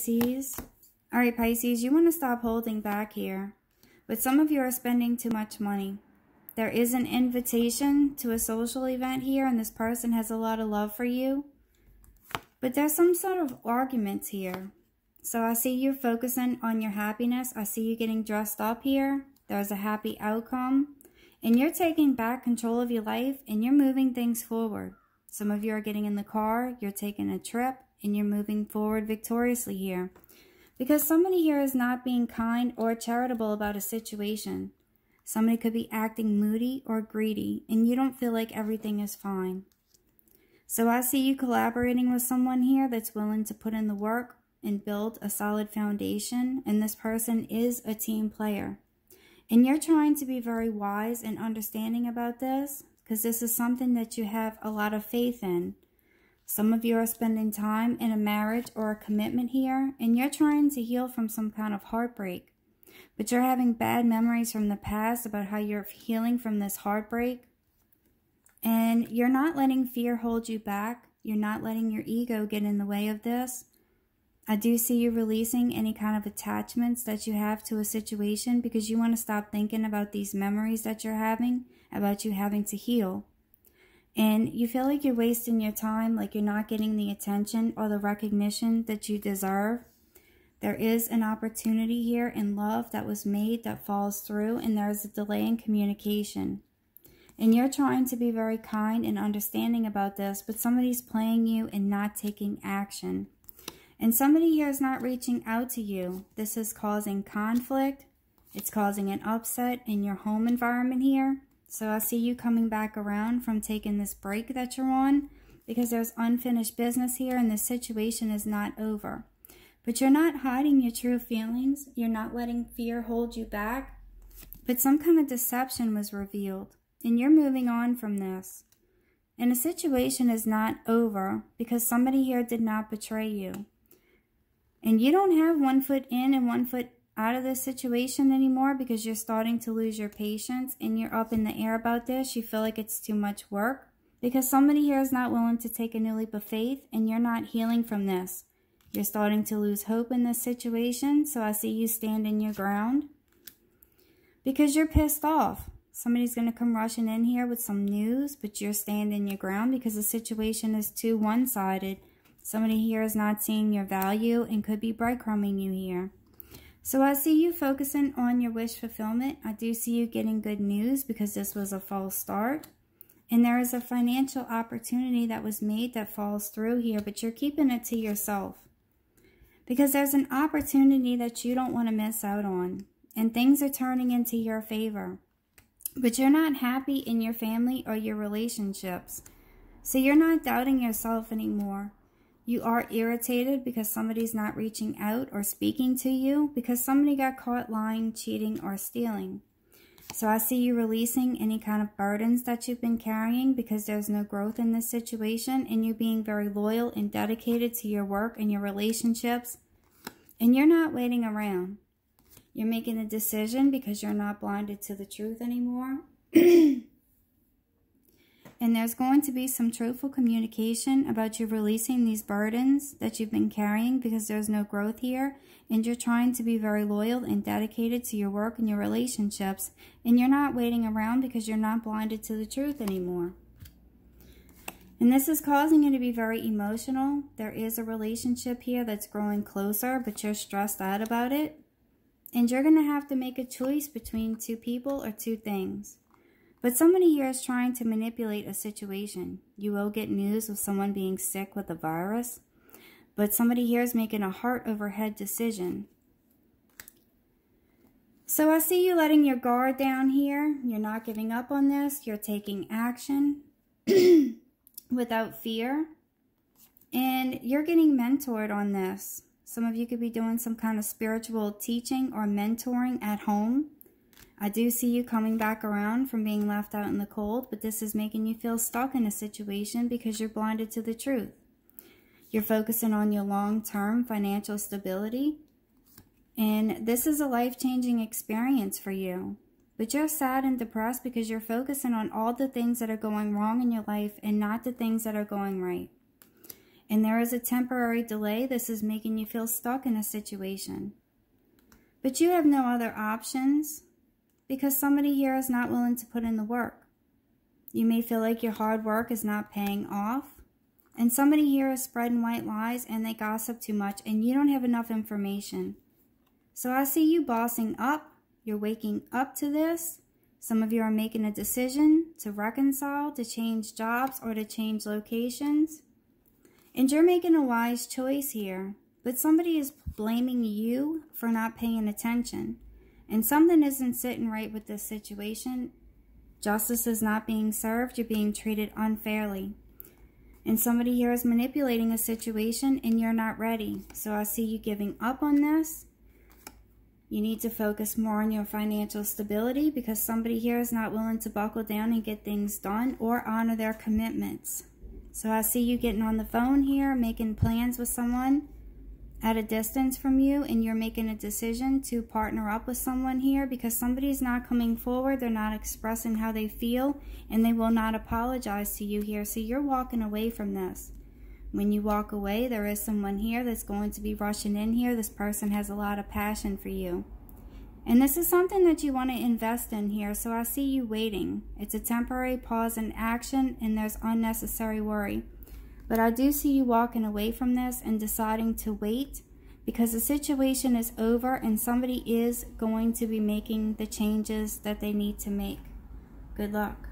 Pisces. All right, Pisces, you want to stop holding back here. But some of you are spending too much money. There is an invitation to a social event here, and this person has a lot of love for you. But there's some sort of arguments here. So I see you focusing on your happiness. I see you getting dressed up here. There's a happy outcome. And you're taking back control of your life, and you're moving things forward. Some of you are getting in the car. You're taking a trip and you're moving forward victoriously here. Because somebody here is not being kind or charitable about a situation. Somebody could be acting moody or greedy, and you don't feel like everything is fine. So I see you collaborating with someone here that's willing to put in the work and build a solid foundation, and this person is a team player. And you're trying to be very wise and understanding about this, because this is something that you have a lot of faith in. Some of you are spending time in a marriage or a commitment here, and you're trying to heal from some kind of heartbreak. But you're having bad memories from the past about how you're healing from this heartbreak. And you're not letting fear hold you back. You're not letting your ego get in the way of this. I do see you releasing any kind of attachments that you have to a situation because you want to stop thinking about these memories that you're having, about you having to heal and you feel like you're wasting your time, like you're not getting the attention or the recognition that you deserve. There is an opportunity here in love that was made that falls through, and there is a delay in communication. And you're trying to be very kind and understanding about this, but somebody's playing you and not taking action. And somebody here is not reaching out to you. This is causing conflict. It's causing an upset in your home environment here. So I see you coming back around from taking this break that you're on because there's unfinished business here and the situation is not over. But you're not hiding your true feelings. You're not letting fear hold you back. But some kind of deception was revealed and you're moving on from this. And the situation is not over because somebody here did not betray you. And you don't have one foot in and one foot out of this situation anymore because you're starting to lose your patience and you're up in the air about this. You feel like it's too much work because somebody here is not willing to take a new leap of faith and you're not healing from this. You're starting to lose hope in this situation, so I see you standing your ground because you're pissed off. Somebody's going to come rushing in here with some news, but you're standing your ground because the situation is too one-sided. Somebody here is not seeing your value and could be breadcrumbing you here. So I see you focusing on your wish fulfillment. I do see you getting good news because this was a false start. And there is a financial opportunity that was made that falls through here, but you're keeping it to yourself. Because there's an opportunity that you don't want to miss out on. And things are turning into your favor. But you're not happy in your family or your relationships. So you're not doubting yourself anymore. You are irritated because somebody's not reaching out or speaking to you because somebody got caught lying, cheating, or stealing. So I see you releasing any kind of burdens that you've been carrying because there's no growth in this situation and you are being very loyal and dedicated to your work and your relationships. And you're not waiting around. You're making a decision because you're not blinded to the truth anymore. and there's going to be some truthful communication about you releasing these burdens that you've been carrying because there's no growth here and you're trying to be very loyal and dedicated to your work and your relationships and you're not waiting around because you're not blinded to the truth anymore. And this is causing you to be very emotional. There is a relationship here that's growing closer, but you're stressed out about it. And you're going to have to make a choice between two people or two things. But so many years trying to manipulate a situation. You will get news of someone being sick with a virus, but somebody here is making a heart over head decision. So I see you letting your guard down here. You're not giving up on this. You're taking action without fear. And you're getting mentored on this. Some of you could be doing some kind of spiritual teaching or mentoring at home I do see you coming back around from being left out in the cold, but this is making you feel stuck in a situation because you're blinded to the truth. You're focusing on your long-term financial stability, and this is a life-changing experience for you. But you're sad and depressed because you're focusing on all the things that are going wrong in your life and not the things that are going right. And there is a temporary delay. This is making you feel stuck in a situation. But you have no other options because somebody here is not willing to put in the work. You may feel like your hard work is not paying off. And somebody here is spreading white lies and they gossip too much and you don't have enough information. So I see you bossing up. You're waking up to this. Some of you are making a decision to reconcile, to change jobs, or to change locations. And you're making a wise choice here. But somebody is blaming you for not paying attention and something isn't sitting right with this situation, justice is not being served, you're being treated unfairly. And somebody here is manipulating a situation and you're not ready. So I see you giving up on this. You need to focus more on your financial stability because somebody here is not willing to buckle down and get things done or honor their commitments. So I see you getting on the phone here, making plans with someone at a distance from you and you're making a decision to partner up with someone here because somebody's not coming forward, they're not expressing how they feel, and they will not apologize to you here. So you're walking away from this. When you walk away, there is someone here that's going to be rushing in here. This person has a lot of passion for you. And this is something that you want to invest in here, so I see you waiting. It's a temporary pause in action, and there's unnecessary worry. But I do see you walking away from this and deciding to wait because the situation is over and somebody is going to be making the changes that they need to make. Good luck.